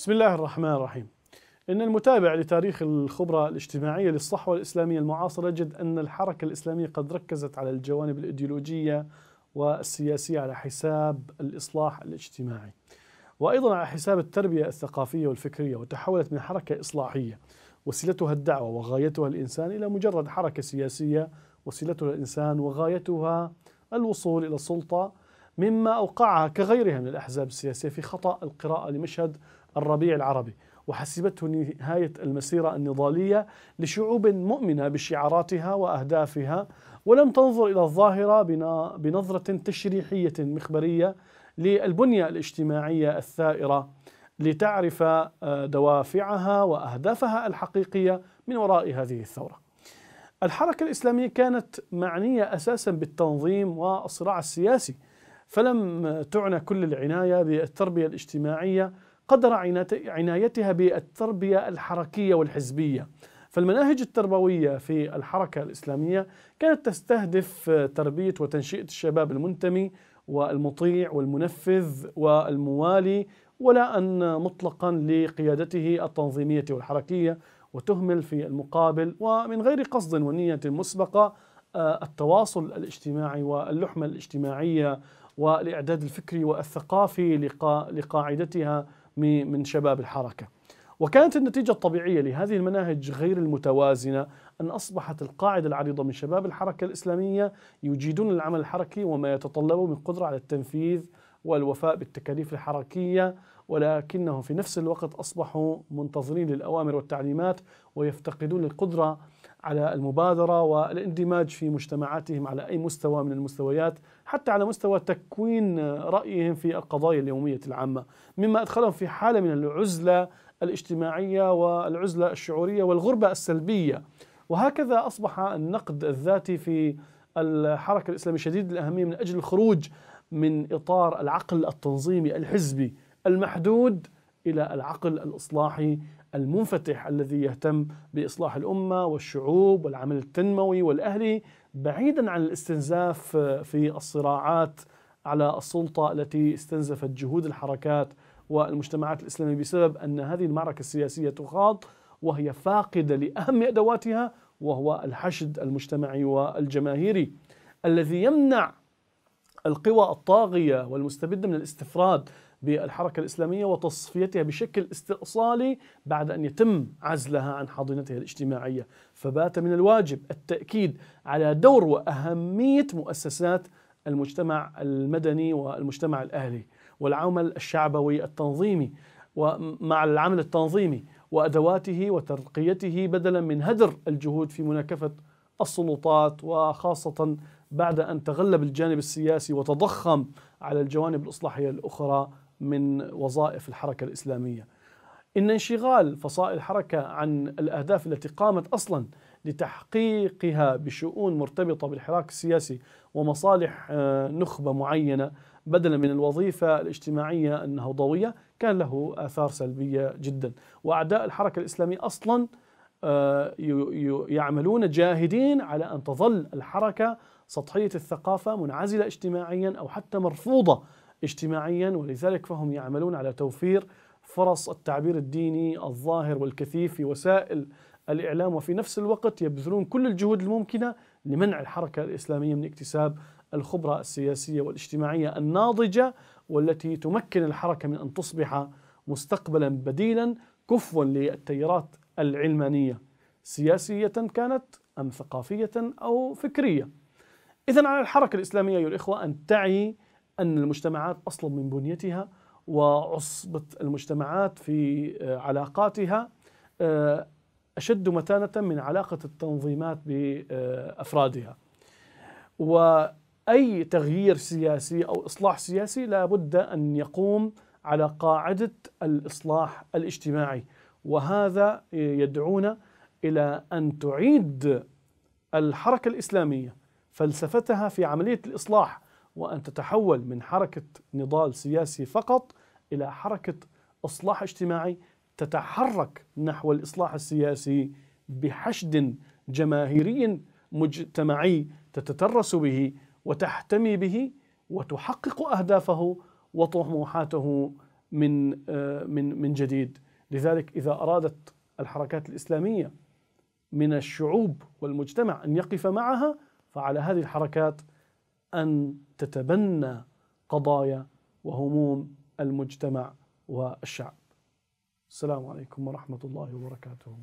بسم الله الرحمن الرحيم إن المتابع لتاريخ الخبرة الاجتماعية للصحوة الإسلامية المعاصرة يجد أن الحركة الإسلامية قد ركزت على الجوانب الإيديولوجية والسياسية على حساب الإصلاح الاجتماعي وأيضا على حساب التربية الثقافية والفكرية وتحولت من حركة إصلاحية وسيلتها الدعوة وغايتها الإنسان إلى مجرد حركة سياسية وسيلتها الإنسان وغايتها الوصول إلى السلطة مما أوقعها كغيرها من الأحزاب السياسية في خطأ القراءة لمشهد الربيع العربي وحسبته نهاية المسيرة النضالية لشعوب مؤمنة بشعاراتها وأهدافها ولم تنظر إلى الظاهرة بنظرة تشريحية مخبرية للبنية الاجتماعية الثائرة لتعرف آه، دوافعها وأهدافها الحقيقية من وراء هذه الثورة الحركة الإسلامية كانت معنية أساسا بالتنظيم والصراع السياسي فلم تعنى كل العناية بالتربية الاجتماعية قدر عنايتها بالتربية الحركية والحزبية فالمناهج التربوية في الحركة الإسلامية كانت تستهدف تربية وتنشئة الشباب المنتمي والمطيع والمنفذ والموالي ولا أن مطلقا لقيادته التنظيمية والحركية وتهمل في المقابل ومن غير قصد ونية مسبقة آه، التواصل الاجتماعي واللحمة الاجتماعية والإعداد الفكري والثقافي لقاعدتها من شباب الحركه. وكانت النتيجه الطبيعيه لهذه المناهج غير المتوازنه ان اصبحت القاعده العريضه من شباب الحركه الاسلاميه يجيدون العمل الحركي وما يتطلبه من قدره على التنفيذ والوفاء بالتكاليف الحركيه ولكنهم في نفس الوقت اصبحوا منتظرين للاوامر والتعليمات ويفتقدون القدره على المبادره والاندماج في مجتمعاتهم على اي مستوى من المستويات، حتى على مستوى تكوين رايهم في القضايا اليوميه العامه، مما ادخلهم في حاله من العزله الاجتماعيه والعزله الشعوريه والغربه السلبيه. وهكذا اصبح النقد الذاتي في الحركه الاسلاميه شديد الاهميه من اجل الخروج من اطار العقل التنظيمي الحزبي المحدود الى العقل الاصلاحي المنفتح الذي يهتم باصلاح الامه والشعوب والعمل التنموي والاهلي بعيدا عن الاستنزاف في الصراعات على السلطه التي استنزفت جهود الحركات والمجتمعات الاسلاميه بسبب ان هذه المعركه السياسيه تخاض وهي فاقده لاهم ادواتها وهو الحشد المجتمعي والجماهيري الذي يمنع القوى الطاغيه والمستبده من الاستفراد بالحركة الإسلامية وتصفيتها بشكل استئصالي بعد أن يتم عزلها عن حاضنتها الاجتماعية فبات من الواجب التأكيد على دور وأهمية مؤسسات المجتمع المدني والمجتمع الأهلي والعمل الشعبوي التنظيمي ومع العمل التنظيمي وأدواته وترقيته بدلا من هدر الجهود في مناكفة السلطات وخاصة بعد أن تغلب الجانب السياسي وتضخم على الجوانب الإصلاحية الأخرى من وظائف الحركة الإسلامية إن انشغال فصائل الحركة عن الأهداف التي قامت أصلا لتحقيقها بشؤون مرتبطة بالحراك السياسي ومصالح آه، نخبة معينة بدلا من الوظيفة الاجتماعية النهضوية كان له آثار سلبية جدا وأعداء الحركة الإسلامية أصلا آه، يعملون جاهدين على أن تظل الحركة سطحية الثقافة منعزلة اجتماعيا أو حتى مرفوضة اجتماعيا ولذلك فهم يعملون على توفير فرص التعبير الديني الظاهر والكثيف في وسائل الإعلام وفي نفس الوقت يبذلون كل الجهود الممكنة لمنع الحركة الإسلامية من اكتساب الخبرة السياسية والاجتماعية الناضجة والتي تمكن الحركة من أن تصبح مستقبلا بديلا كفوا للتيارات العلمانية سياسية كانت أم ثقافية أو فكرية إذا على الحركة الإسلامية أيها الإخوة أن تعي أن المجتمعات أصلا من بنيتها وعصبة المجتمعات في آه، علاقاتها آه، أشد متانة من علاقة التنظيمات بأفرادها آه، وأي تغيير سياسي أو إصلاح سياسي لا بد أن يقوم على قاعدة الإصلاح الاجتماعي وهذا يدعونا إلى أن تعيد الحركة الإسلامية فلسفتها في عملية الإصلاح وأن تتحول من حركة نضال سياسي فقط إلى حركة إصلاح اجتماعي تتحرك نحو الإصلاح السياسي بحشد جماهيري مجتمعي تتترس به وتحتمي به وتحقق أهدافه وطموحاته من آه، من من جديد لذلك إذا أرادت الحركات الإسلامية من الشعوب والمجتمع أن يقف معها فعلى هذه الحركات ان تتبنى قضايا وهموم المجتمع والشعب. السلام عليكم ورحمه الله وبركاته.